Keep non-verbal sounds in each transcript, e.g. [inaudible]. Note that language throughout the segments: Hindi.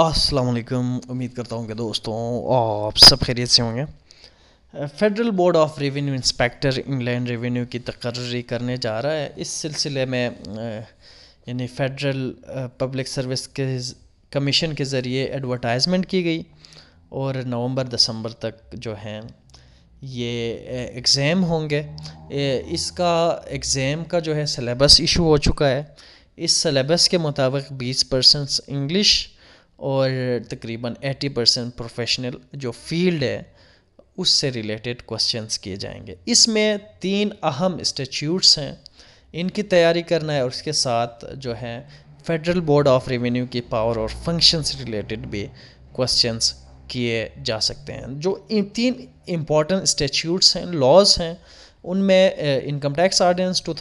असलम उम्मीद करता हूँ कि दोस्तों आप सब खैरियत से होंगे federal board of revenue inspector inland revenue की तकर्री करने जा रहा है इस सिलसिले में यानी फेडरल पब्लिक सर्विस के कमीशन के ज़रिए एडवर्टाइजमेंट की गई और नवंबर दिसंबर तक जो हैं ये एग्ज़ाम होंगे इसका एग्ज़ाम का जो है सलेबस इशू हो चुका है इस सलेबस के मुताबिक बीस परसेंट इंग्लिश और तकरीबन 80 परसेंट प्रोफेशनल जो फील्ड है उससे रिलेटेड क्वेश्चंस किए जाएंगे इसमें तीन अहम इंस्टीट्यूट्स हैं इनकी तैयारी करना है और इसके साथ जो है फेडरल बोर्ड ऑफ रेवेन्यू की पावर और फंक्शंस रिलेटेड भी क्वेश्चंस किए जा सकते हैं जो इन तीन इम्पॉर्टेंट इंस्टीट्यूट्स हैं लॉज हैं उनमें इनकम टैक्स आर्डिनेंस टू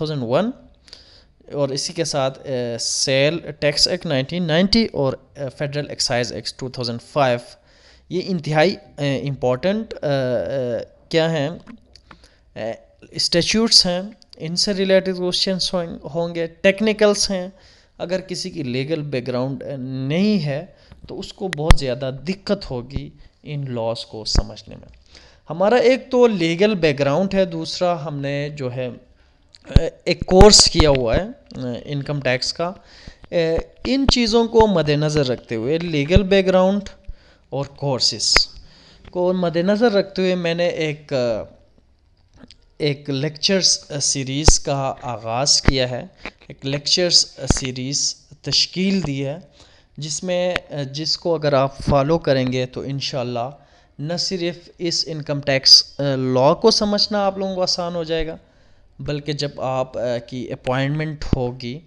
और इसी के साथ सेल टैक्स एक्ट 1990 और फेडरल एक्साइज एक्ट 2005 ये इंतहाई इम्पोर्टेंट क्या हैं स्टेच्यूट्स हैं इनसे रिलेटेड क्वेश्चन होंगे टेक्निकल्स हैं अगर किसी की लीगल बैकग्राउंड नहीं है तो उसको बहुत ज़्यादा दिक्कत होगी इन लॉज को समझने में हमारा एक तो लीगल बैकग्राउंड है दूसरा हमने जो है एक कोर्स किया हुआ है इनकम टैक्स का इन चीज़ों को मद्देनज़र रखते हुए लीगल बैकग्राउंड और कोर्सेस को मद्देनज़र रखते हुए मैंने एक एक लेक्चर्स सीरीज़ का आगाज़ किया है एक लेक्चर्स सीरीज़ तश्कील दी है जिसमें जिसको अगर आप फॉलो करेंगे तो इन न सिर्फ इस इनकम टैक्स लॉ को समझना आप लोगों को आसान हो जाएगा बल्कि जब आप की अपॉइंटमेंट होगी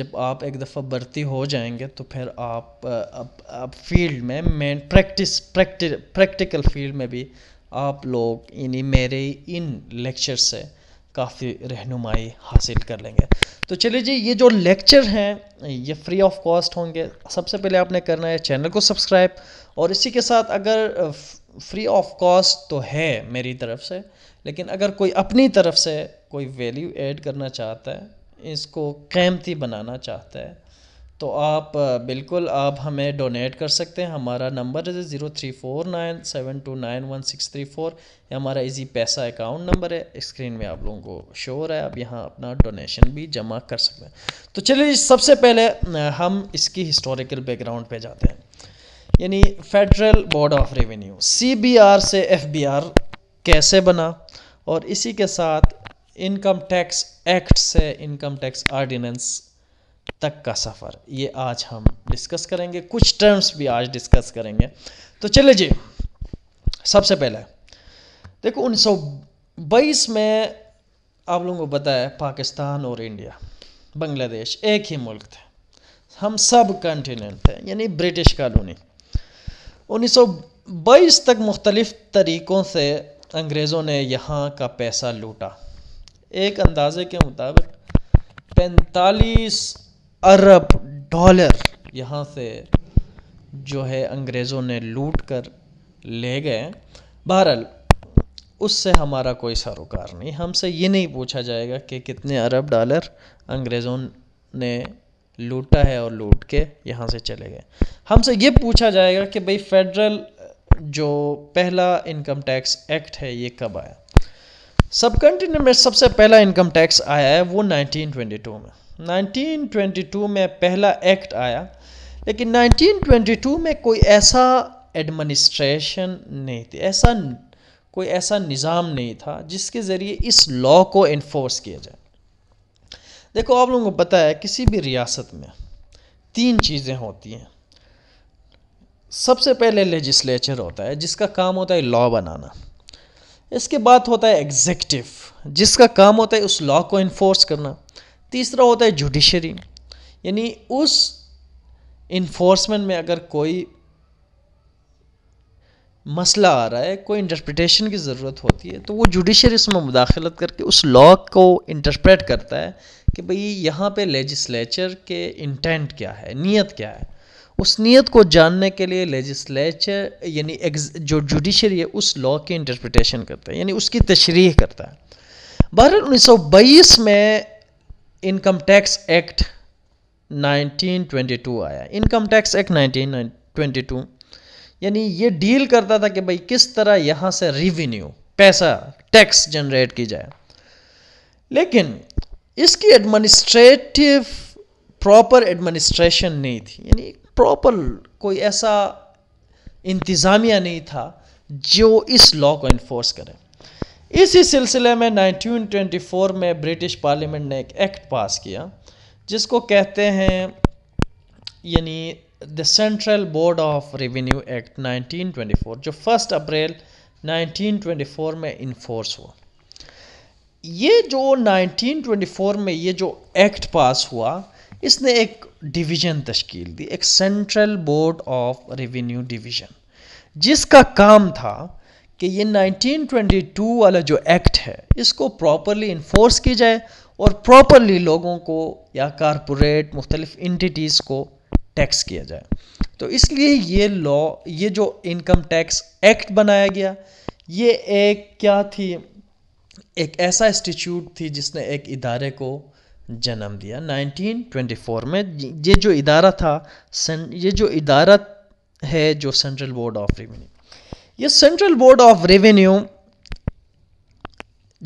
जब आप एक दफ़ा भर्ती हो जाएंगे तो फिर आप अब फील्ड में मेन प्रैक्टिस प्रैक्टिकल फील्ड में भी आप लोग इन्हीं मेरे इन लेक्चर से काफ़ी रहनुमाई हासिल कर लेंगे तो चलिए जी ये जो लेक्चर हैं ये फ्री ऑफ कॉस्ट होंगे सबसे पहले आपने करना है चैनल को सब्सक्राइब और इसी के साथ अगर फ्री ऑफ कॉस्ट तो है मेरी तरफ से लेकिन अगर कोई अपनी तरफ से कोई वैल्यू ऐड करना चाहता है इसको क़ैमती बनाना चाहता है तो आप बिल्कुल आप हमें डोनेट कर सकते हैं हमारा नंबर है zero three four nine seven two nine one six three four ये हमारा इजी पैसा अकाउंट नंबर है स्क्रीन में आप लोगों को शोर है आप यहाँ अपना डोनेशन भी जमा कर सकते हैं तो चलिए सबसे पहले हम इसकी हिस्टोरिकल बैकग्राउंड पर जाते हैं यानी federal board of revenue CBR से एफबीआर कैसे बना और इसी के साथ इनकम टैक्स एक्ट से इनकम टैक्स आर्डिनेंस तक का सफ़र ये आज हम डिस्कस करेंगे कुछ टर्म्स भी आज डिस्कस करेंगे तो चले जी सबसे पहले देखो उन्नीस सौ में आप लोगों को बताया पाकिस्तान और इंडिया बांग्लादेश एक ही मुल्क थे हम सब कॉन्टीनेंट थे यानी ब्रिटिश कॉलोनी 1922 तक मुख्तलिफ़ तरीक़ों से अंग्रेज़ों ने यहाँ का पैसा लूटा एक अंदाज़े के मुताबिक पैंतालीस अरब डॉलर यहाँ से जो है अंग्रेज़ों ने लूट कर ले गए बहरहाल उससे हमारा कोई सरोकार नहीं हमसे ये नहीं पूछा जाएगा कि कितने अरब डॉलर अंग्रेज़ों ने लूटा है और लूट के यहाँ से चले गए हमसे ये पूछा जाएगा कि भाई फेडरल जो पहला इनकम टैक्स एक्ट है ये कब आया सब कंटिन्यू में सबसे पहला इनकम टैक्स आया है वो 1922 में 1922 में पहला एक्ट आया लेकिन 1922 में कोई ऐसा एडमिनिस्ट्रेशन नहीं थी ऐसा कोई ऐसा निज़ाम नहीं था जिसके ज़रिए इस लॉ को इन्फोर्स किया जाए देखो आप लोगों को पता है किसी भी रियासत में तीन चीज़ें होती हैं सबसे पहले लेजिस्लेचर होता है जिसका काम होता है लॉ बनाना इसके बाद होता है एग्जेक्टिव जिसका काम होता है उस लॉ को इन्फोर्स करना तीसरा होता है जुडिशरी यानी उस इन्फोर्समेंट में अगर कोई मसला आ रहा है कोई इंटरप्रिटेशन की ज़रूरत होती है तो वो जुडिशरी इसमें मुदाखलत करके उस लॉ को इंटरप्रेट करता है कि भाई यहाँ पे लेजिस्लेचर के इंटेंट क्या है नीयत क्या है उस नीयत को जानने के लिए लेजिस्लेचर यानी जो जुडिशरी है उस लॉ की इंटरप्रटेशन करता है यानी उसकी तशरीह करता है बहर उन्नीस में इनकम टैक्स एक्ट 1922 आया इनकम टैक्स एक्ट 1922 यानी ये डील करता था कि भाई किस तरह यहाँ से रिवेन्यू पैसा टैक्स जनरेट की जाए लेकिन इसकी एडमिनिस्ट्रेटिव प्रॉपर एडमिनिस्ट्रेशन नहीं थी यानी प्रॉपर कोई ऐसा इंतज़ामिया नहीं था जो इस लॉ को इन्फोर्स करे इसी सिलसिले में 1924 में ब्रिटिश पार्लियामेंट ने एक एक्ट पास किया जिसको कहते हैं यानी the central board of revenue act 1924 जो फर्स्ट अप्रैल 1924 में इन्फोर्स हुआ ये जो 1924 में ये जो एक्ट पास हुआ इसने एक डिवीज़न तश्कील दी एक central board of revenue division जिसका काम था कि ये 1922 वाला जो एक्ट है इसको प्रॉपरली इन्फोर्स की जाए और प्रॉपरली लोगों को या कारपोरेट मुख्तलिफ इंटिटीज़ को टैक्स किया जाए तो इसलिए ये लॉ ये जो इनकम टैक्स एक्ट बनाया गया ये एक क्या थी एक ऐसा इंस्टीट्यूट थी जिसने एक इदारे को जन्म दिया 1924 में ये जो इदारा था ये जो इदारा है जो सेंट्रल बोर्ड ऑफ रेवेन्यू ये सेंट्रल बोर्ड ऑफ रेवेन्यू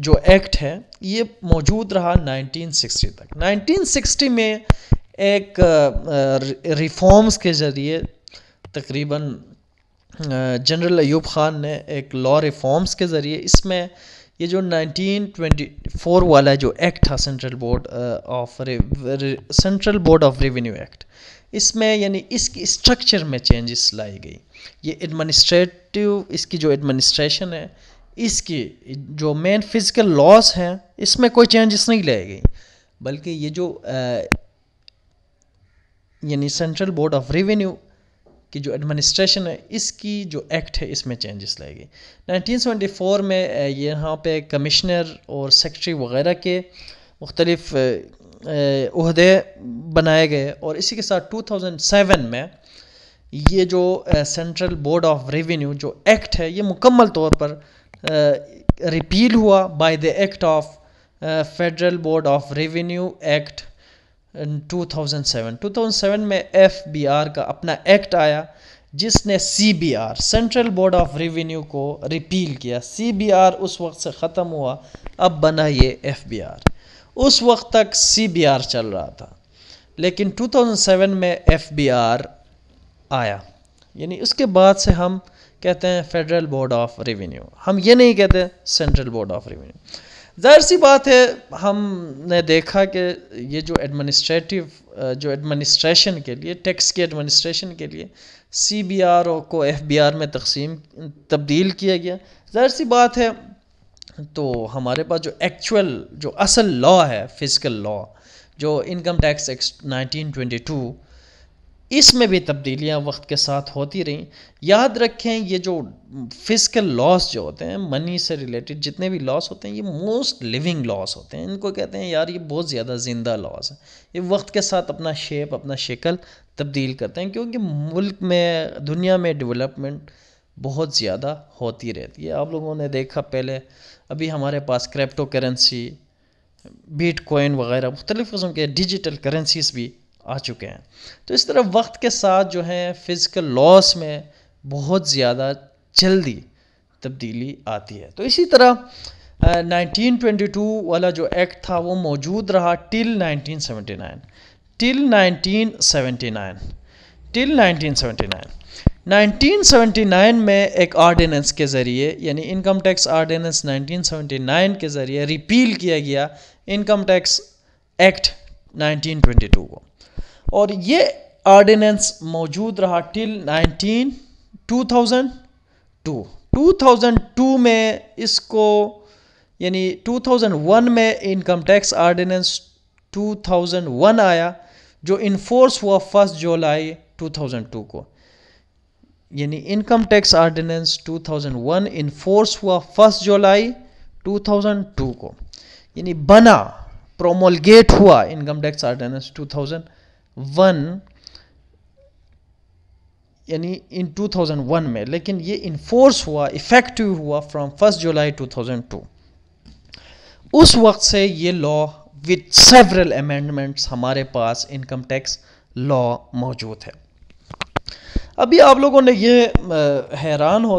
जो एक्ट है ये मौजूद रहा 1960 तक 1960 में एक रिफॉर्म्स के ज़रिए तकरीबन जनरल अयूब ख़ान ने एक लॉ रिफॉर्म्स के ज़रिए इसमें ये जो 1924 वाला जो एक्ट था central board of central board of revenue act इसमें यानी इसकी स्ट्रक्चर में चेंजेस लाई गई ये एडमिनिस्ट्रेटिव इसकी जो एडमिनिस्ट्रेशन है इसकी जो मेन फिजिकल लॉस हैं इसमें कोई चेंजेस नहीं लाई गई बल्कि ये जो यानी सेंट्रल बोर्ड ऑफ रेवेन्यू कि जो एडमिनिस्ट्रेशन है इसकी जो एक्ट है इसमें चेंजेस लाएगी 1974 में यहाँ पे कमिश्नर और सेक्रेटरी वगैरह के मुख्तलिफ बनाए गए और इसी के साथ 2007 में ये जो सेंट्रल बोर्ड ऑफ रेवेन्यू जो एक्ट है ये मुकम्मल तौर पर रिपील हुआ by the act of federal board of revenue act 2007 2007 में एफ का अपना एक्ट आया जिसने C central board of revenue को रिपील किया सी उस वक्त से ख़त्म हुआ अब बना ये एफ उस वक्त तक सी चल रहा था लेकिन 2007 में एफ आया यानी उसके बाद से हम कहते हैं फेडरल बोर्ड ऑफ रेवेन्यू हम ये नहीं कहते सेंट्रल बोर्ड ऑफ रेवेन्यू जाहिर सी बात है हमने देखा कि ये जो एडमिनिस्ट्रेटिव जो एडमिनिस्ट्रेशन के लिए टैक्स के एडमिनिस्ट्रेशन के लिए सी बी आर को एफ बी आर में तकसीम तब्दील किया गया जाहिर सी बात है तो हमारे पास जो एक्चुअल जो असल लॉ है फिजिकल लॉ जो income tax act nineteen twenty two इसमें भी तब्दीलियाँ वक्त के साथ होती रहीं याद रखें ये जो फिजिकल लॉस जो होते हैं मनी से रिलेटेड जितने भी लॉस होते हैं ये मोस्ट लिविंग लॉस होते हैं इनको कहते हैं यार ये बहुत ज़्यादा ज़िंदा लॉस है ये वक्त के साथ अपना शेप अपना शिकल तब्दील करते हैं क्योंकि मुल्क में दुनिया में डेवलपमेंट बहुत ज़्यादा होती रहती है आप लोगों ने देखा पहले अभी हमारे पास क्रिप्टो करेंसी बीट कोइन वगैरह मुख्तलिफ़ के डिजिटल करेंसीज भी आ चुके हैं तो इस तरह वक्त के साथ जो है फिज़िकल लॉस में बहुत ज़्यादा जल्दी तब्दीली आती है तो इसी तरह 1922 वाला जो एक्ट था वो मौजूद रहा टिल 1979 टिल 1979 टिल 1979 1979 में एक आर्डिनेंस के ज़रिए यानी इनकम टैक्स आर्डिनेंस 1979 के ज़रिए रिपील किया गया इनकम टैक्स एक्ट 1922 को और ये ऑर्डिनेंस मौजूद रहा टिल 19 2002 2002 में इसको यानी 2001 में इनकम टैक्स ऑर्डिनेंस 2001 आया जो इन्फोर्स हुआ फर्स्ट जुलाई 2002 को यानी इनकम टैक्स ऑर्डिनेंस 2001 इन्फोर्स हुआ फर्स्ट जुलाई 2002 को यानी बना प्रोमोलगेट हुआ इनकम टैक्स ऑर्डिनेंस वन यानी इन 2001 में लेकिन ये इन्फोर्स हुआ इफेक्टिव हुआ फ्रॉम फर्स्ट जुलाई 2002 उस वक्त से ये लॉ विद सेवरल अमेंडमेंट्स हमारे पास इनकम टैक्स लॉ मौजूद है अभी आप लोगों ने ये हैरान हो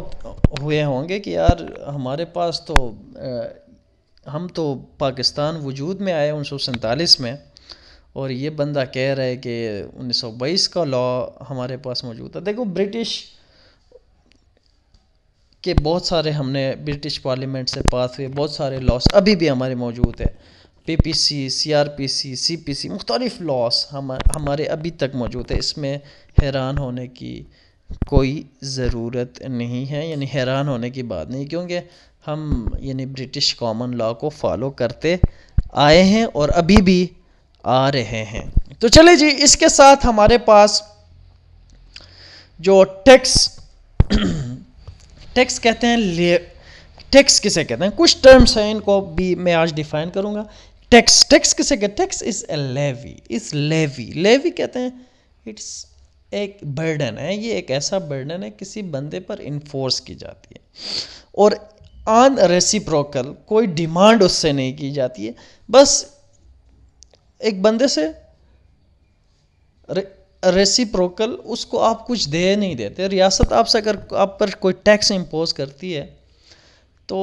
हुए होंगे कि यार हमारे पास तो हम तो पाकिस्तान वजूद में आए उन्नीस में और ये बंदा कह रहा है कि 1922 का लॉ हमारे पास मौजूद है देखो ब्रिटिश के बहुत सारे हमने ब्रिटिश पार्लियामेंट से पास हुए बहुत सारे लॉस अभी भी हमारे मौजूद है P P C C R P C C P C मुख्तलिफ लॉस हम हमारे अभी तक मौजूद है इसमें हैरान होने की कोई ज़रूरत नहीं है यानी हैरान होने की बात नहीं क्योंकि हम यानी ब्रिटिश कॉमन लॉ को फॉलो करते आए हैं और अभी भी आ रहे हैं तो चले जी इसके साथ हमारे पास जो टैक्स [clears throat] टैक्स कहते हैं टैक्स किसे कहते हैं कुछ टर्म्स हैं इनको भी मैं आज डिफाइन करूंगा टैक्स टैक्स किसे कहते हैं tax is a levy is levy levy कहते हैं इट्स एक बर्डन है ये एक ऐसा बर्डन है किसी बंदे पर इन्फोर्स की जाती है और आन रेसिप्रोकल कोई डिमांड उससे नहीं की जाती है बस एक बंदे से रे, रेसिप्रोकल उसको आप कुछ दे नहीं देते रियासत आपसे अगर आप पर कोई टैक्स इम्पोज करती है तो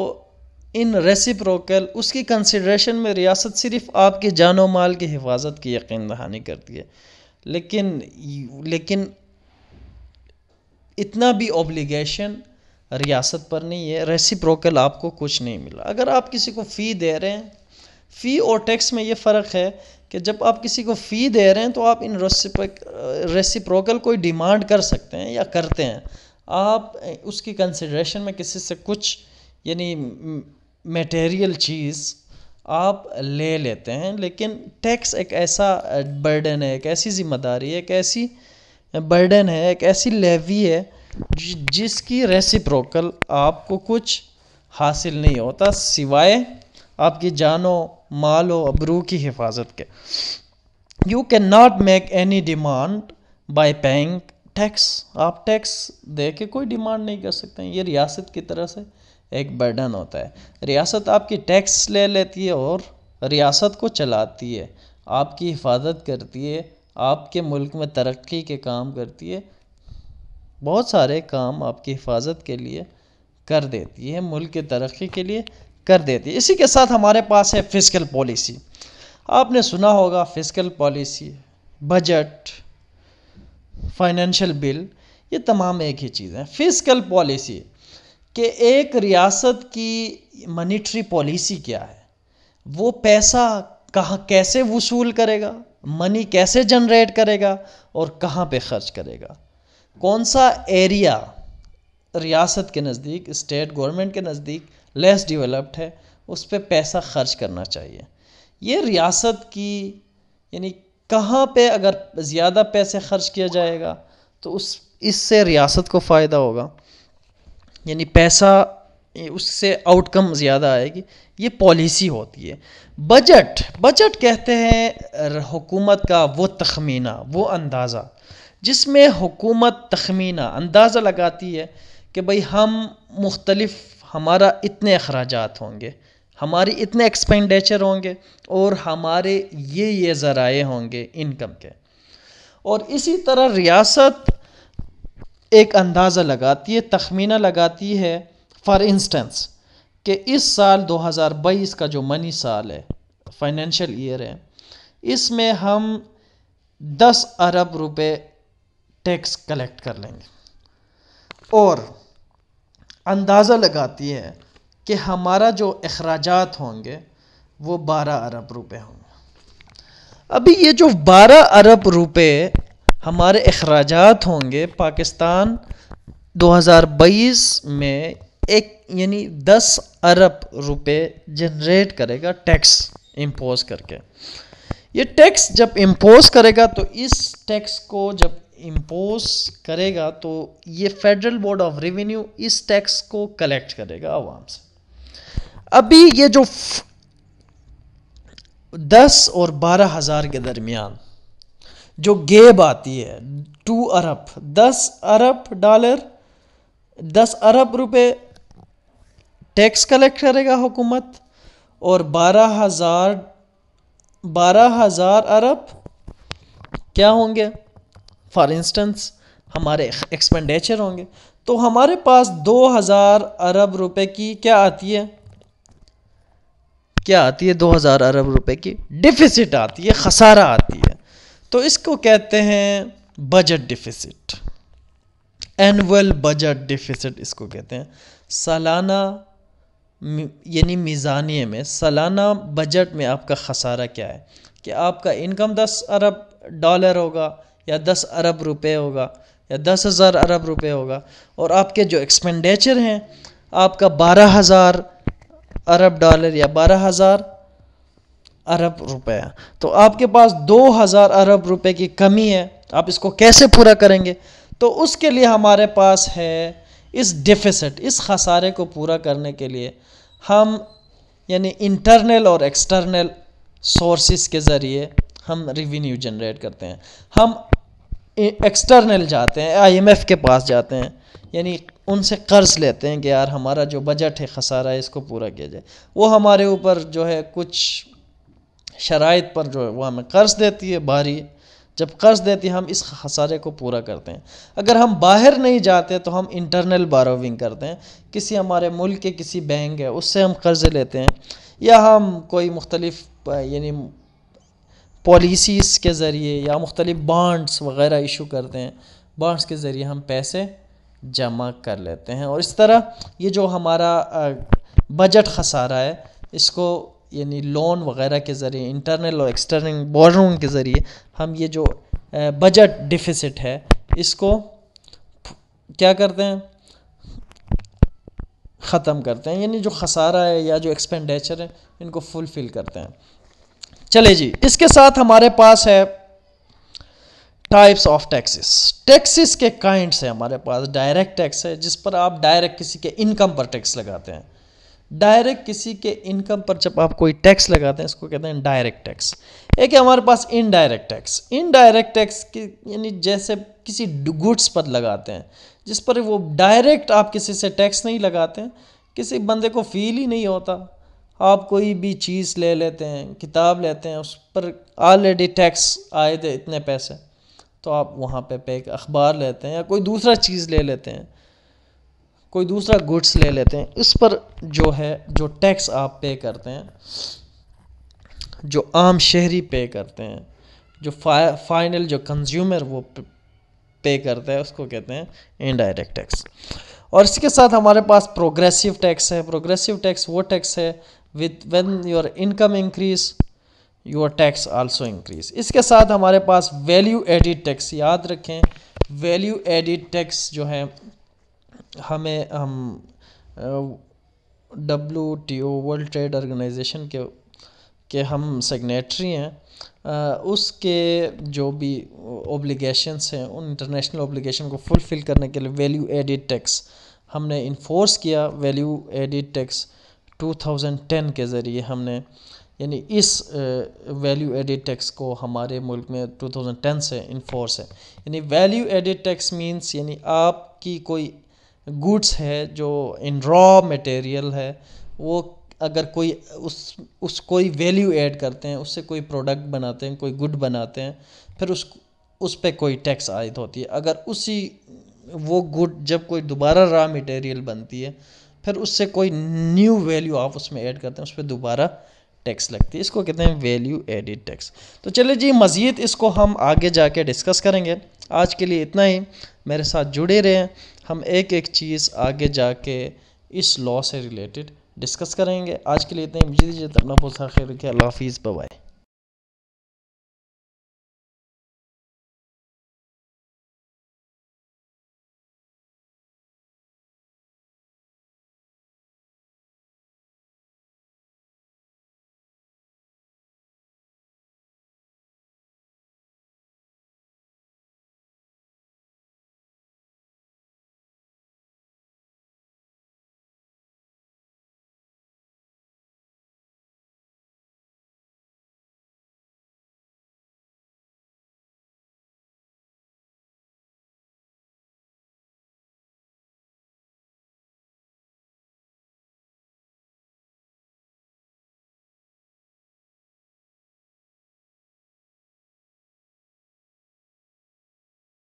इन रेसिप्रोकल उसकी कंसिड्रेशन में रियासत सिर्फ आपके जानो माल की हिफाजत की यकीन दहानी करती है लेकिन लेकिन इतना भी ऑब्लिगेशन रियासत पर नहीं है रेसिप्रोकल आपको कुछ नहीं मिला अगर आप किसी को फ़ी दे रहे हैं फ़ी और टैक्स में ये फ़र्क है कि जब आप किसी को फ़ी दे रहे हैं तो आप इन रेसिप्रोकल कोई डिमांड कर सकते हैं या करते हैं आप उसकी कंसिड्रेशन में किसी से कुछ यानी मटेरियल चीज़ आप ले लेते हैं लेकिन टैक्स एक ऐसा बर्डन है एक ऐसी ज़िम्मेदारी है एक ऐसी बर्डन है एक ऐसी लेवी है जिसकी रेसिप्रोकल आपको कुछ हासिल नहीं होता सिवाय आपकी जानों माल और अबरू की हिफाजत के you can not make any demand by paying tax आप टैक्स दे के कोई डिमांड नहीं कर सकते ये रियासत की तरह से एक बर्डन होता है रियासत आपकी टैक्स ले लेती है और रियासत को चलाती है आपकी हिफाजत करती है आपके मुल्क में तरक्की के काम करती है बहुत सारे काम आपकी हिफाजत के लिए कर देती है मुल्क की तरक्की के लिए कर देती है इसी के साथ हमारे पास है फिजिकल पॉलिसी आपने सुना होगा physical policy budget financial bill ये तमाम एक ही चीज़ है फिजिकल पॉलिसी कि एक रियासत की मनीटरी पॉलिसी क्या है वो पैसा कहाँ कैसे वसूल करेगा मनी कैसे जनरेट करेगा और कहाँ पे खर्च करेगा कौन सा एरिया रियासत के नज़दीक स्टेट गवर्नमेंट के नज़दीक लेस डेवलप्ड है उस पर पैसा खर्च करना चाहिए ये रियासत की यानी कहाँ पे अगर ज़्यादा पैसे खर्च किया जाएगा तो उस इससे रियासत को फ़ायदा होगा यानी पैसा उससे आउटकम ज़्यादा आएगी ये पॉलिसी होती है बजट बजट कहते हैं हुकूमत का वो तखमीना वो अंदाज़ा जिसमें हुकूमत तखमीना अंदाज़ा लगाती है कि भाई हम मुख्तलिफ़ हमारा इतने अखराज होंगे हमारी इतने एक्सपेंडिचर होंगे और हमारे ये ये ज़राए होंगे इनकम के और इसी तरह रियासत एक अंदाज़ा लगाती है तखमीना लगाती है फ़ॉर इंस्टेंस कि इस साल 2022 का जो मनी साल है फाइनेंशियल ईयर है इसमें हम 10 अरब रुपए टैक्स कलेक्ट कर लेंगे और अंदाज़ा लगाती है कि हमारा जो अखराजात होंगे वो बारह अरब रुपये होंगे अभी ये जो बारह अरब रुपये हमारे अखराजात होंगे पाकिस्तान 2022 में एक यानी 10 अरब रुपए जनरेट करेगा टैक्स इम्पोज करके ये टैक्स जब इम्पोज करेगा तो इस टैक्स को जब इम्पोज करेगा तो ये फेडरल बोर्ड ऑफ रेवेन्यू इस टैक्स को कलेक्ट करेगा आवाम से अभी ये जो दस और बारह हज़ार के दरमियान जो गेब आती है टू अरब दस अरब डॉलर दस अरब रुपए टैक्स कलेक्ट करेगा हुकूमत और बारह हज़ार बारह हज़ार अरब क्या होंगे फॉर इंस्टेंस हमारे एक्सपेंडिचर होंगे तो हमारे पास दो हज़ार अरब रुपए की क्या आती है क्या आती है दो हज़ार अरब रुपए की डिफिसिट आती है खसारा आती है तो इसको कहते हैं budget deficit annual budget deficit इसको कहते हैं सालाना यानी मिज़ानिए में सालाना बजट में आपका खसारा क्या है कि आपका इनकम दस अरब डॉलर होगा या दस अरब रुपए होगा या दस हज़ार अरब रुपए होगा और आपके जो एक्सपेंडिचर हैं आपका बारह हज़ार अरब डॉलर या बारह हज़ार अरब रुपए तो आपके पास दो हज़ार अरब रुपए की कमी है तो आप इसको कैसे पूरा करेंगे तो उसके लिए हमारे पास है इस डिफिसिट इस खसारे को पूरा करने के लिए हम यानी इंटरनल और एक्सटर्नल सोर्सेस के ज़रिए हम रिवेन्यू जनरेट करते हैं हम एक्सटर्नल जाते हैं आईएमएफ के पास जाते हैं यानी उनसे कर्ज लेते हैं कि यार हमारा जो बजट है खसारा है इसको पूरा किया जाए वो हमारे ऊपर जो है कुछ शराइ पर जो है वो हमें कर्ज देती है भारी जब कर्ज देती है हम इस खसारे को पूरा करते हैं अगर हम बाहर नहीं जाते तो हम इंटरनल बारोविंग करते हैं किसी हमारे मुल्क के किसी बैंक है उससे हम कर्ज लेते हैं या हम कोई मुख्तलिफ यानी पॉलिसीज़ के ज़रिए या मुख्तलिफ़ बॉन्ड्स वगैरह इशू करते हैं बॉन्ड्स के ज़रिए हम पैसे जमा कर लेते हैं और इस तरह ये जो हमारा बजट खसारा है इसको यानी लोन वगैरह के ज़रिए इंटरनल और एक्सटर्नल बॉर्डरों के ज़रिए हम ये जो बजट डिफिसिट है इसको क्या करते हैं ख़त्म करते हैं यानी जो खसारा है या जो एक्सपेंडिचर है इनको फुलफ़िल करते हैं चले जी इसके साथ हमारे पास है टाइप्स ऑफ टैक्सेस टैक्सेस के काइंड्स है हमारे पास डायरेक्ट टैक्स है जिस पर आप डायरेक्ट किसी के इनकम पर टैक्स लगाते हैं डायरेक्ट किसी के इनकम पर जब आप कोई टैक्स लगाते हैं इसको कहते हैं डायरेक्ट टैक्स एक है हमारे पास इनडायरेक्ट टैक्स इनडायरेक्ट टैक्स की यानी जैसे किसी गुड्स पर लगाते हैं जिस पर वो डायरेक्ट आप किसी से टैक्स नहीं लगाते हैं किसी बंदे को फील ही नहीं होता आप कोई भी चीज़ ले लेते हैं किताब लेते हैं उस पर ऑलरेडी टैक्स आए थे इतने पैसे तो आप वहाँ पे पे अखबार लेते हैं या कोई दूसरा चीज़ ले लेते हैं कोई दूसरा गुड्स ले लेते हैं इस पर जो है जो टैक्स आप पे करते हैं जो आम शहरी पे करते हैं जो फा, फाइनल जो कंज्यूमर वो पे करता है उसको कहते हैं इनडायरेक्ट टैक्स और इसके साथ हमारे पास प्रोग्रेसिव टैक्स है प्रोग्रेसिव टैक्स वो टैक्स है with when your income increase your tax also increase इसके साथ हमारे पास वैल्यू एडिड टैक्स याद रखें वैल्यू एडिड टैक्स जो है हमें हम W T O World Trade Organization के के हम सेक्रेटरी हैं आ, उसके जो भी ओब्लीगेशनस हैं उन इंटरनेशनल ओब्लीगेशन को फुलफ़िल करने के लिए वैल्यू एडिड टैक्स हमने इन्फोर्स किया वैल्यू एडिड टैक्स 2010 के ज़रिए हमने यानी इस वैल्यू एडिड टैक्स को हमारे मुल्क में 2010 से इन्फोर्स है यानी वैल्यू एडिड टैक्स मींस यानी आपकी कोई गुड्स है जो इन रॉ मटेरियल है वो अगर कोई उस उस कोई वैल्यू ऐड करते हैं उससे कोई प्रोडक्ट बनाते हैं कोई गुड बनाते हैं फिर उस उस पर कोई टैक्स आयद होती है अगर उसी वो गुड जब कोई दोबारा रॉ मटेरियल बनती है फिर उससे कोई न्यू वैल्यू आप उसमें ऐड करते हैं उस पर दोबारा टैक्स लगती है इसको कहते हैं वैल्यू एडिड टैक्स तो चलिए जी मज़ीद इसको हम आगे जाके डिस्कस करेंगे आज के लिए इतना ही मेरे साथ जुड़े रहें हम एक एक चीज़ आगे जाके इस लॉ से रिलेटेड डिस्कस करेंगे आज के लिए इतना ही मुझे दीजिए अपना बहुत सारा खैर के अल्लाह हाफिज़ बबाई